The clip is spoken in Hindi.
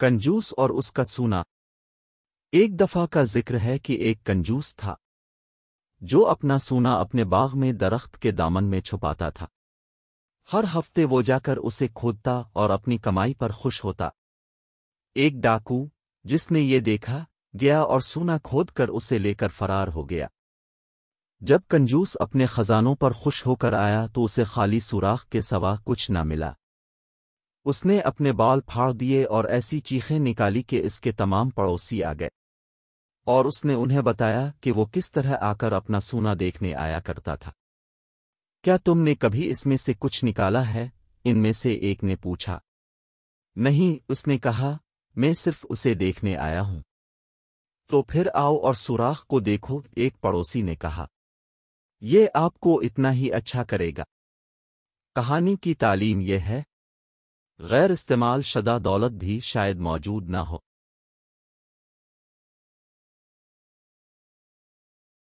कंजूस और उसका सूना एक दफा का जिक्र है कि एक कंजूस था जो अपना सूना अपने बाग में दरख्त के दामन में छुपाता था हर हफ्ते वो जाकर उसे खोदता और अपनी कमाई पर खुश होता एक डाकू जिसने ये देखा गया और सूना खोदकर उसे लेकर फरार हो गया जब कंजूस अपने खजानों पर खुश होकर आया तो उसे खाली सुराख के सवा कुछ न मिला उसने अपने बाल फाड़ दिए और ऐसी चीखें निकाली कि इसके तमाम पड़ोसी आ गए और उसने उन्हें बताया कि वो किस तरह आकर अपना सोना देखने आया करता था क्या तुमने कभी इसमें से कुछ निकाला है इनमें से एक ने पूछा नहीं उसने कहा मैं सिर्फ उसे देखने आया हूं तो फिर आओ और सुराख को देखो एक पड़ोसी ने कहा ये आपको इतना ही अच्छा करेगा कहानी की तालीम यह है गैर इस्तेमाल शदा दौलत भी शायद मौजूद न हो